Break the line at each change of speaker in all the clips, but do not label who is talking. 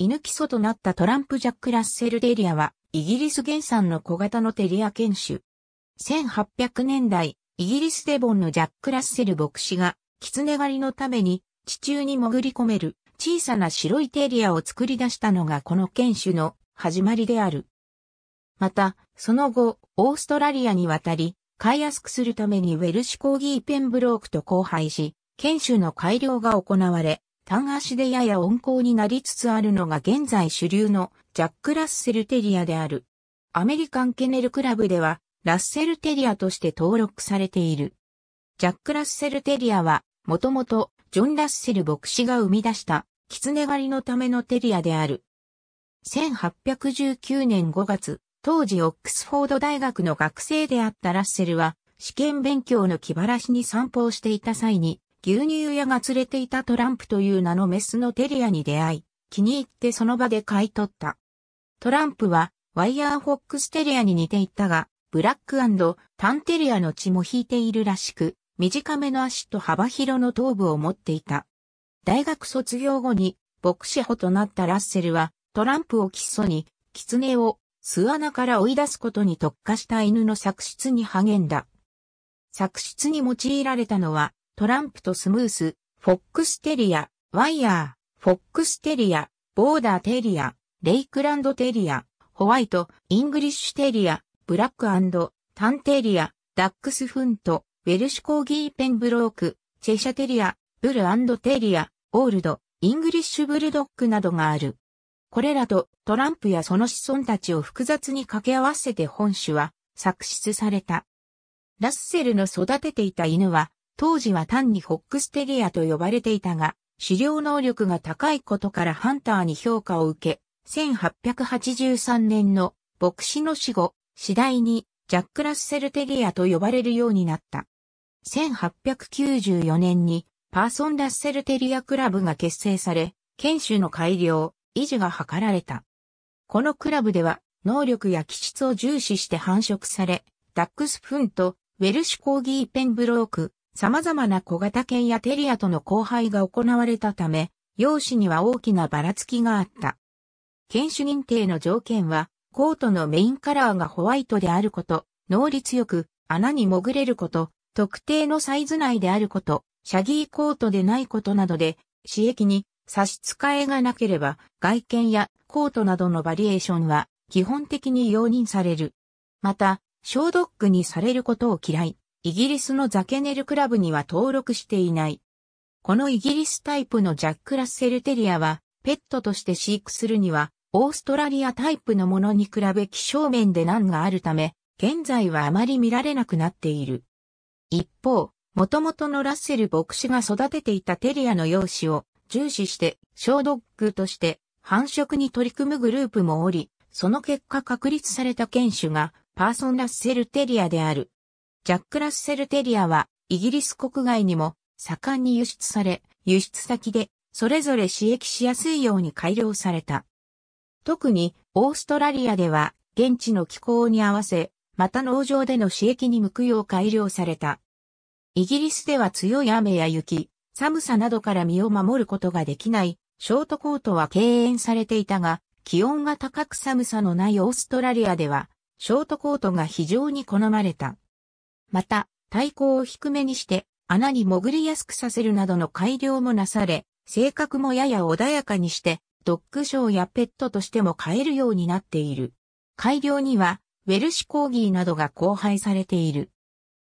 犬基礎となったトランプジャック・ラッセル・テリアは、イギリス原産の小型のテリア犬種。1800年代、イギリスデボンのジャック・ラッセル牧師が、狐狩りのために、地中に潜り込める小さな白いテリアを作り出したのがこの犬種の始まりである。また、その後、オーストラリアに渡り、飼いやすくするためにウェルシュコーギーペンブロークと交配し、犬種の改良が行われ、単足でやや温厚になりつつあるのが現在主流のジャック・ラッセル・テリアである。アメリカン・ケネル・クラブでは、ラッセル・テリアとして登録されている。ジャック・ラッセル・テリアは、もともと、ジョン・ラッセル牧師が生み出した、狐狩りのためのテリアである。1819年5月、当時オックスフォード大学の学生であったラッセルは、試験勉強の気晴らしに散歩をしていた際に、牛乳屋が連れていたトランプという名のメスのテリアに出会い、気に入ってその場で買い取った。トランプは、ワイヤーフォックステリアに似ていたが、ブラックタンテリアの血も引いているらしく、短めの足と幅広の頭部を持っていた。大学卒業後に、牧師補となったラッセルは、トランプを基礎に、狐を巣穴から追い出すことに特化した犬の作出に励んだ。作出に用いられたのは、トランプとスムース、フォックステリア、ワイヤー、フォックステリア、ボーダーテリア、レイクランドテリア、ホワイト、イングリッシュテリア、ブラックタンテリア、ダックスフント、ウェルシュコーギーペンブローク、チェシャテリア、ブルテリア、オールド、イングリッシュブルドッグなどがある。これらとトランプやその子孫たちを複雑に掛け合わせて本種は作出された。ラッセルの育てていた犬は当時は単にフォックステリアと呼ばれていたが、狩猟能力が高いことからハンターに評価を受け、1883年の牧師の死後、次第にジャック・ラッセル・テリアと呼ばれるようになった。1894年にパーソン・ラッセル・テリアクラブが結成され、犬種の改良、維持が図られた。このクラブでは能力や気質を重視して繁殖され、ダックスフンとウェルシュコーギーペンブローク、様々な小型犬やテリアとの交配が行われたため、容姿には大きなばらつきがあった。犬種認定の条件は、コートのメインカラーがホワイトであること、能率よく穴に潜れること、特定のサイズ内であること、シャギーコートでないことなどで、刺激に差し支えがなければ、外見やコートなどのバリエーションは基本的に容認される。また、小ドッグにされることを嫌い、イギリスのザケネルクラブには登録していない。このイギリスタイプのジャック・ラッセル・テリアは、ペットとして飼育するには、オーストラリアタイプのものに比べ気象面で難があるため、現在はあまり見られなくなっている。一方、元々のラッセル牧師が育てていたテリアの容姿を重視して小ドッグとして繁殖に取り組むグループもおり、その結果確立された犬種がパーソン・ラッセル・テリアである。ジャック・ラッセル・テリアは、イギリス国外にも盛んに輸出され、輸出先でそれぞれ刺激しやすいように改良された。特にオーストラリアでは現地の気候に合わせ、また農場での刺激に向くよう改良された。イギリスでは強い雨や雪、寒さなどから身を守ることができないショートコートは敬遠されていたが、気温が高く寒さのないオーストラリアでは、ショートコートが非常に好まれた。また、対抗を低めにして穴に潜りやすくさせるなどの改良もなされ、性格もやや穏やかにして、ドッグショーやペットとしても飼えるようになっている。改良には、ウェルシコーギーなどが交配されている。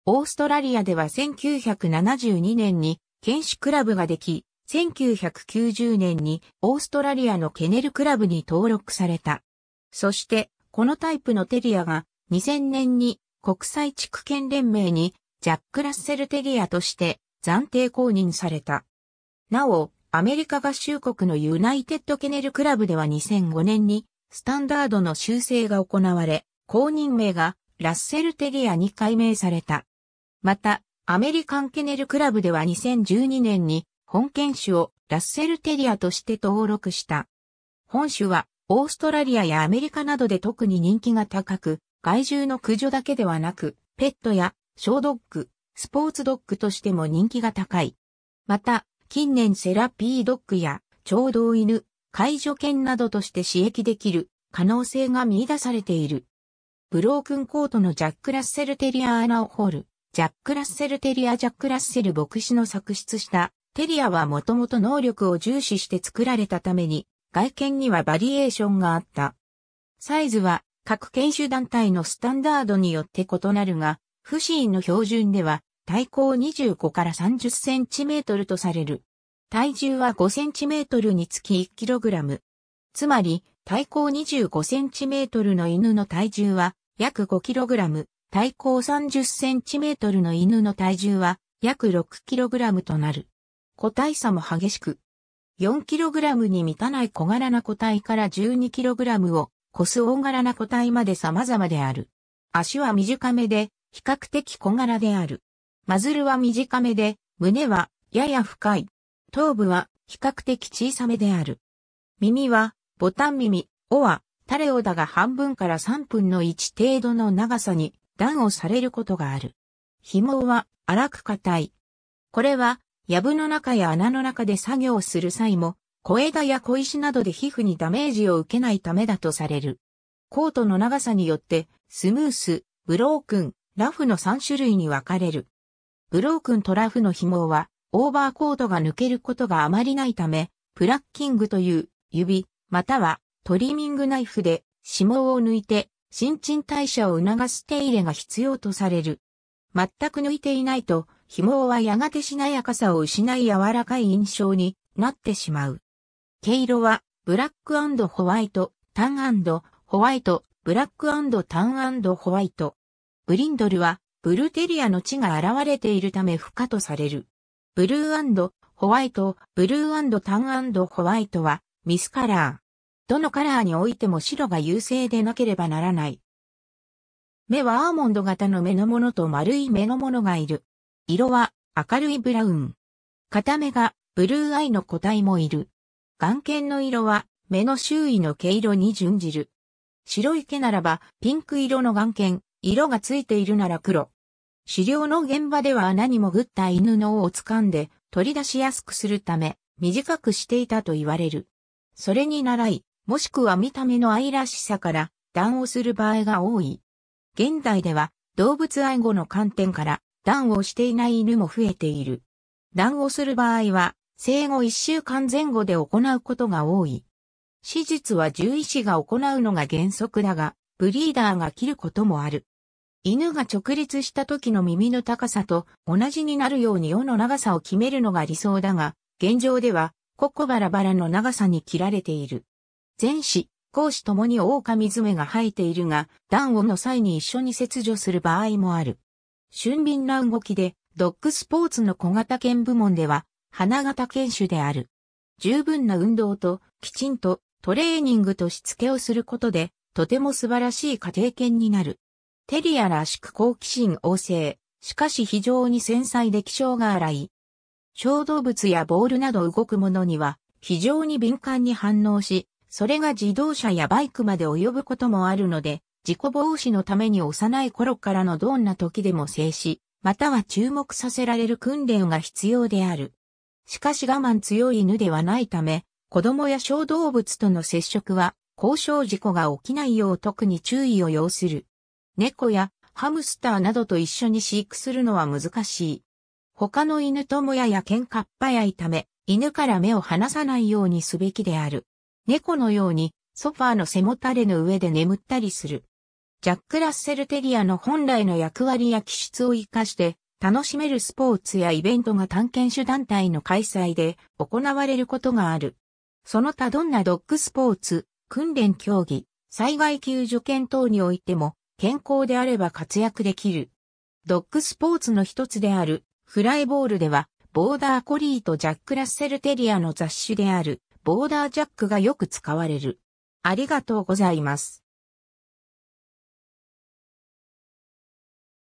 オーストラリアでは1972年に犬種クラブができ、1990年にオーストラリアのケネルクラブに登録された。そして、このタイプのテリアが2000年に国際地区圏連盟にジャック・ラッセル・テリアとして暫定公認された。なお、アメリカ合衆国のユナイテッド・ケネル・クラブでは2005年にスタンダードの修正が行われ、公認名がラッセル・テリアに改名された。また、アメリカン・ケネル・クラブでは2012年に本犬種をラッセル・テリアとして登録した。本種はオーストラリアやアメリカなどで特に人気が高く、害獣の駆除だけではなく、ペットや小ドッグ、スポーツドッグとしても人気が高い。また、近年セラピードッグや聴導犬、介助犬などとして刺激できる可能性が見出されている。ブロークンコートのジャック・ラッセル・テリア・アナオホール、ジャック・ラッセル・テリア・ジャック・ラッセル牧師の作出したテリアはもともと能力を重視して作られたために、外見にはバリエーションがあった。サイズは各研修団体のスタンダードによって異なるが、不審の標準では、体高25から30センチメートルとされる。体重は5センチメートルにつき1キログラム。つまり、体高25センチメートルの犬の体重は約5キログラム、体高30センチメートルの犬の体重は約6キログラムとなる。個体差も激しく、4キログラムに満たない小柄な個体から12キログラムをコス大柄な個体まで様々である。足は短めで、比較的小柄である。マズルは短めで、胸はやや深い。頭部は比較的小さめである。耳はボタン耳、尾はタレオだが半分から3分の1程度の長さに段をされることがある。紐は荒く硬い。これは、ブの中や穴の中で作業する際も小枝や小石などで皮膚にダメージを受けないためだとされる。コートの長さによって、スムース、ブロークン、ラフの3種類に分かれる。ブロークンとラフの紐は、オーバーコートが抜けることがあまりないため、プラッキングという指、またはトリミングナイフで紐を抜いて新陳代謝を促す手入れが必要とされる。全く抜いていないと、紐はやがてしなやかさを失い柔らかい印象になってしまう。毛色は、ブラックホワイト、タンホワイト、ブラックタンホワイト。ブリンドルは、ブルテリアの血が現れているため不可とされる。ブルーホワイト、ブルータンホワイトは、ミスカラー。どのカラーにおいても白が優勢でなければならない。目はアーモンド型の目のものと丸い目のものがいる。色は明るいブラウン。片目がブルーアイの個体もいる。眼圏の色は目の周囲の毛色に準じる。白い毛ならばピンク色の眼圏、色がついているなら黒。狩猟の現場では穴に潜った犬の尾を掴んで取り出しやすくするため短くしていたと言われる。それに習い、もしくは見た目の愛らしさから断をする場合が多い。現代では動物愛護の観点から断をしていない犬も増えている。断をする場合は生後1週間前後で行うことが多い。手術は獣医師が行うのが原則だが、ブリーダーが切ることもある。犬が直立した時の耳の高さと同じになるように尾の長さを決めるのが理想だが、現状では、ココバラバラの長さに切られている。前肢、後肢ともに狼爪が生えているが、段をの際に一緒に切除する場合もある。俊敏な動きで、ドッグスポーツの小型犬部門では、花形犬種である。十分な運動と、きちんと、トレーニングとしつけをすることで、とても素晴らしい家庭犬になる。テリアらしく好奇心旺盛、しかし非常に繊細で気性が荒い。小動物やボールなど動くものには、非常に敏感に反応し、それが自動車やバイクまで及ぶこともあるので、自己防止のために幼い頃からのどんな時でも静止、または注目させられる訓練が必要である。しかし我慢強い犬ではないため、子供や小動物との接触は、交渉事故が起きないよう特に注意を要する。猫やハムスターなどと一緒に飼育するのは難しい。他の犬ともやや喧嘩っ早いため、犬から目を離さないようにすべきである。猫のように、ソファーの背もたれの上で眠ったりする。ジャック・ラッセル・テリアの本来の役割や気質を活かして、楽しめるスポーツやイベントが探検手団体の開催で行われることがある。その他どんなドッグスポーツ、訓練競技、災害救助犬等においても健康であれば活躍できる。ドッグスポーツの一つであるフライボールではボーダーコリーとジャックラッセルテリアの雑種であるボーダージャックがよく使われる。ありがとうございます。